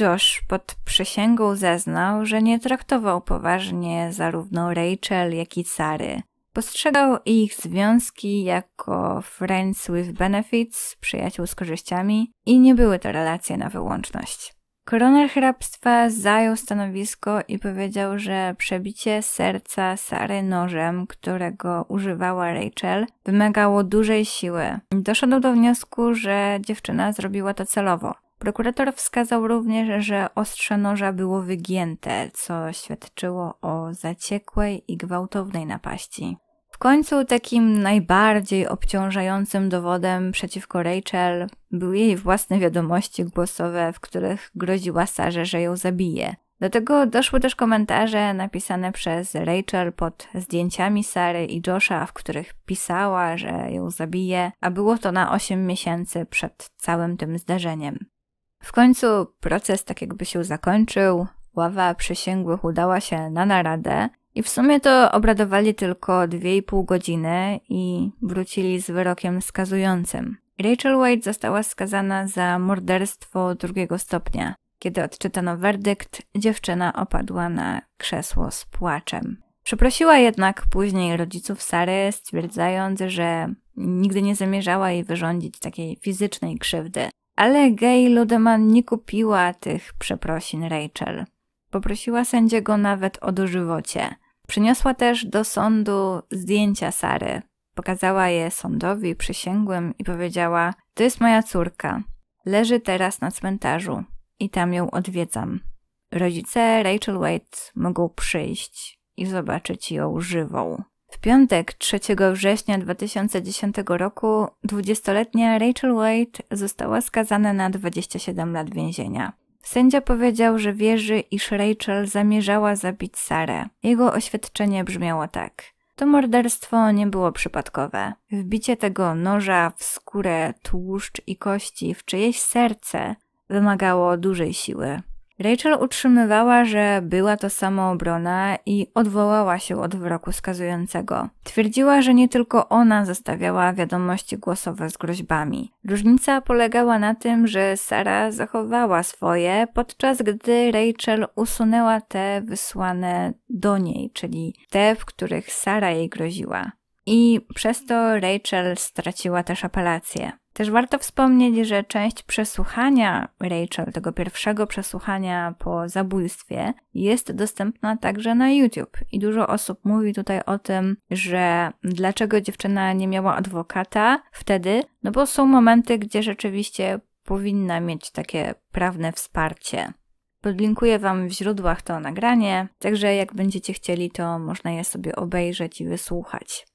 Josh pod przysięgą zeznał, że nie traktował poważnie zarówno Rachel, jak i Sary. Postrzegał ich związki jako friends with benefits, przyjaciół z korzyściami, i nie były to relacje na wyłączność. Koroner hrabstwa zajął stanowisko i powiedział, że przebicie serca Sary nożem, którego używała Rachel, wymagało dużej siły. Doszedł do wniosku, że dziewczyna zrobiła to celowo. Prokurator wskazał również, że ostrze noża było wygięte, co świadczyło o zaciekłej i gwałtownej napaści. W końcu takim najbardziej obciążającym dowodem przeciwko Rachel były jej własne wiadomości głosowe, w których groziła Sarze, że ją zabije. Do tego doszły też komentarze napisane przez Rachel pod zdjęciami Sary i Josha, w których pisała, że ją zabije, a było to na 8 miesięcy przed całym tym zdarzeniem. W końcu proces tak jakby się zakończył, ława przysięgłych udała się na naradę i w sumie to obradowali tylko 2,5 godziny i wrócili z wyrokiem skazującym. Rachel White została skazana za morderstwo drugiego stopnia. Kiedy odczytano werdykt, dziewczyna opadła na krzesło z płaczem. Przeprosiła jednak później rodziców Sary, stwierdzając, że nigdy nie zamierzała jej wyrządzić takiej fizycznej krzywdy, ale Gay Ludeman nie kupiła tych przeprosin Rachel. Poprosiła sędziego nawet o dożywocie. Przyniosła też do sądu zdjęcia Sary. Pokazała je sądowi, przysięgłym i powiedziała: To jest moja córka. Leży teraz na cmentarzu i tam ją odwiedzam. Rodzice Rachel Waite mogą przyjść i zobaczyć ją żywą. W piątek 3 września 2010 roku 20-letnia Rachel Wade została skazana na 27 lat więzienia. Sędzia powiedział, że wierzy, iż Rachel zamierzała zabić Sarę. Jego oświadczenie brzmiało tak. To morderstwo nie było przypadkowe. Wbicie tego noża w skórę, tłuszcz i kości w czyjeś serce wymagało dużej siły. Rachel utrzymywała, że była to samoobrona i odwołała się od wyroku skazującego. Twierdziła, że nie tylko ona zostawiała wiadomości głosowe z groźbami. Różnica polegała na tym, że Sara zachowała swoje, podczas gdy Rachel usunęła te wysłane do niej, czyli te, w których Sara jej groziła. I przez to Rachel straciła też apelację. Też warto wspomnieć, że część przesłuchania Rachel, tego pierwszego przesłuchania po zabójstwie, jest dostępna także na YouTube. I dużo osób mówi tutaj o tym, że dlaczego dziewczyna nie miała adwokata wtedy, no bo są momenty, gdzie rzeczywiście powinna mieć takie prawne wsparcie. Podlinkuję Wam w źródłach to nagranie, także jak będziecie chcieli, to można je sobie obejrzeć i wysłuchać.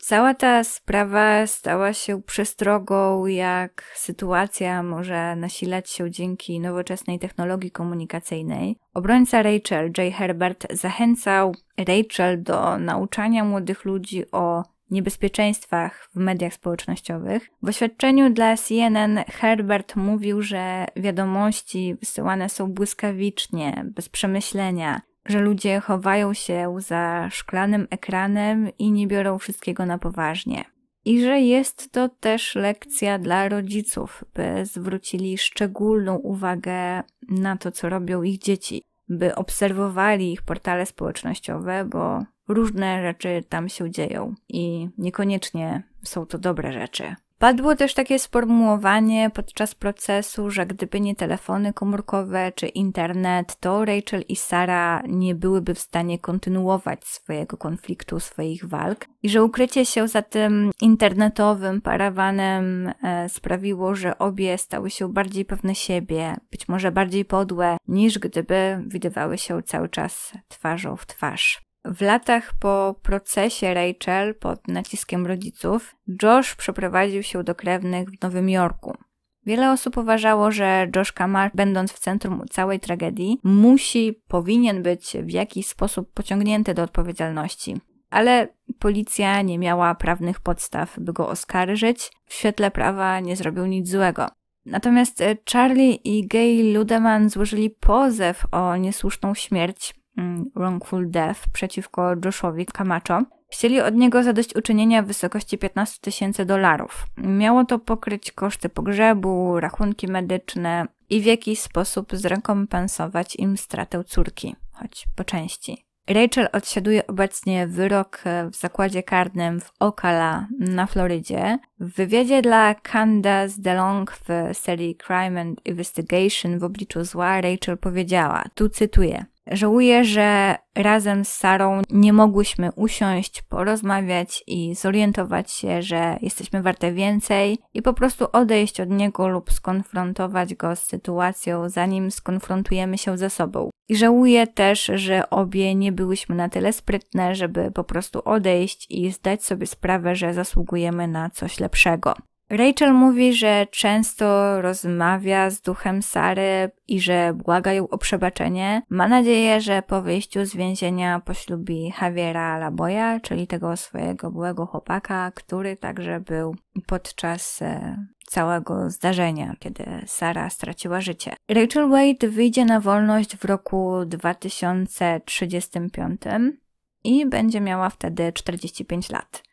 Cała ta sprawa stała się przestrogą, jak sytuacja może nasilać się dzięki nowoczesnej technologii komunikacyjnej. Obrońca Rachel, J. Herbert, zachęcał Rachel do nauczania młodych ludzi o niebezpieczeństwach w mediach społecznościowych. W oświadczeniu dla CNN Herbert mówił, że wiadomości wysyłane są błyskawicznie, bez przemyślenia, że ludzie chowają się za szklanym ekranem i nie biorą wszystkiego na poważnie. I że jest to też lekcja dla rodziców, by zwrócili szczególną uwagę na to, co robią ich dzieci, by obserwowali ich portale społecznościowe, bo różne rzeczy tam się dzieją i niekoniecznie są to dobre rzeczy. Padło też takie sformułowanie podczas procesu, że gdyby nie telefony komórkowe czy internet, to Rachel i Sara nie byłyby w stanie kontynuować swojego konfliktu, swoich walk, i że ukrycie się za tym internetowym parawanem e, sprawiło, że obie stały się bardziej pewne siebie, być może bardziej podłe, niż gdyby widywały się cały czas twarzą w twarz. W latach po procesie Rachel pod naciskiem rodziców, Josh przeprowadził się do krewnych w Nowym Jorku. Wiele osób uważało, że Josh Kamar, będąc w centrum całej tragedii, musi, powinien być w jakiś sposób pociągnięty do odpowiedzialności. Ale policja nie miała prawnych podstaw, by go oskarżyć. W świetle prawa nie zrobił nic złego. Natomiast Charlie i Gay Ludeman złożyli pozew o niesłuszną śmierć Mm, wrongful Death przeciwko Joshowi Camacho. Chcieli od niego zadośćuczynienia w wysokości 15 tysięcy dolarów. Miało to pokryć koszty pogrzebu, rachunki medyczne i w jakiś sposób zrekompensować im stratę córki, choć po części. Rachel odsiaduje obecnie wyrok w zakładzie karnym w Ocala na Florydzie. W wywiadzie dla Candace DeLong w serii Crime and Investigation w obliczu zła Rachel powiedziała, tu cytuję, Żałuję, że razem z Sarą nie mogłyśmy usiąść, porozmawiać i zorientować się, że jesteśmy warte więcej i po prostu odejść od niego lub skonfrontować go z sytuacją, zanim skonfrontujemy się ze sobą. I żałuję też, że obie nie byłyśmy na tyle sprytne, żeby po prostu odejść i zdać sobie sprawę, że zasługujemy na coś lepszego. Rachel mówi, że często rozmawia z duchem Sary i że błaga ją o przebaczenie. Ma nadzieję, że po wyjściu z więzienia poślubi Javiera Laboya, czyli tego swojego byłego chłopaka, który także był podczas e, całego zdarzenia, kiedy Sara straciła życie. Rachel Wade wyjdzie na wolność w roku 2035 i będzie miała wtedy 45 lat.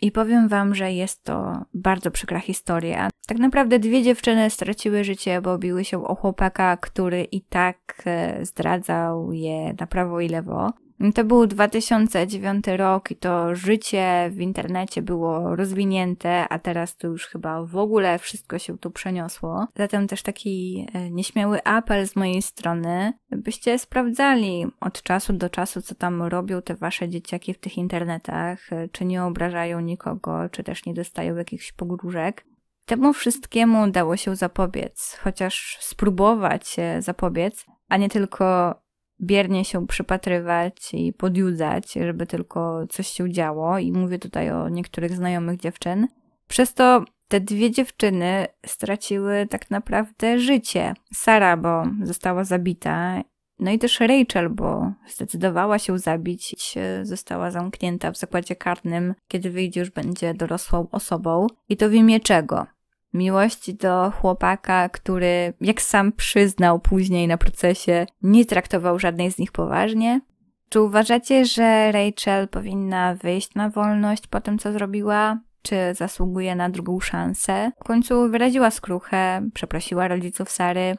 I powiem Wam, że jest to bardzo przykra historia. Tak naprawdę dwie dziewczyny straciły życie, bo biły się o chłopaka, który i tak e, zdradzał je na prawo i lewo. To był 2009 rok i to życie w internecie było rozwinięte, a teraz to już chyba w ogóle wszystko się tu przeniosło. Zatem też taki e, nieśmiały apel z mojej strony, byście sprawdzali od czasu do czasu, co tam robią te wasze dzieciaki w tych internetach, e, czy nie obrażają nikogo, czy też nie dostają jakichś pogróżek. Temu wszystkiemu dało się zapobiec, chociaż spróbować e, zapobiec, a nie tylko biernie się przypatrywać i podjudzać, żeby tylko coś się działo, i mówię tutaj o niektórych znajomych dziewczyn. Przez to te dwie dziewczyny straciły tak naprawdę życie. Sara, bo została zabita, no i też Rachel, bo zdecydowała się zabić, została zamknięta w zakładzie karnym, kiedy wyjdzie już będzie dorosłą osobą. I to w imię czego? Miłości do chłopaka, który, jak sam przyznał później na procesie, nie traktował żadnej z nich poważnie. Czy uważacie, że Rachel powinna wyjść na wolność po tym, co zrobiła? Czy zasługuje na drugą szansę? W końcu wyraziła skruchę, przeprosiła rodziców Sary,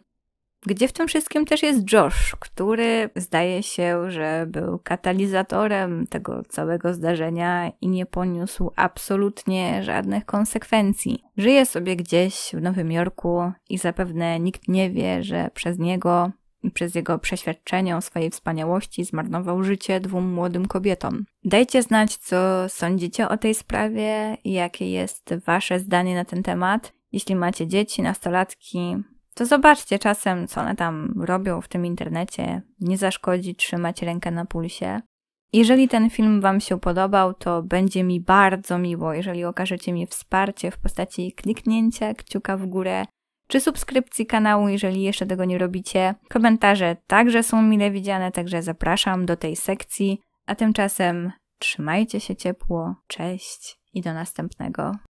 gdzie w tym wszystkim też jest Josh, który zdaje się, że był katalizatorem tego całego zdarzenia i nie poniósł absolutnie żadnych konsekwencji. Żyje sobie gdzieś w Nowym Jorku i zapewne nikt nie wie, że przez niego i przez jego przeświadczenie o swojej wspaniałości zmarnował życie dwóm młodym kobietom. Dajcie znać, co sądzicie o tej sprawie i jakie jest Wasze zdanie na ten temat. Jeśli macie dzieci, nastolatki, to zobaczcie czasem, co one tam robią w tym internecie. Nie zaszkodzi trzymać rękę na pulsie. Jeżeli ten film Wam się podobał, to będzie mi bardzo miło, jeżeli okażecie mi wsparcie w postaci kliknięcia kciuka w górę czy subskrypcji kanału, jeżeli jeszcze tego nie robicie. Komentarze także są mile widziane, także zapraszam do tej sekcji. A tymczasem trzymajcie się ciepło, cześć i do następnego.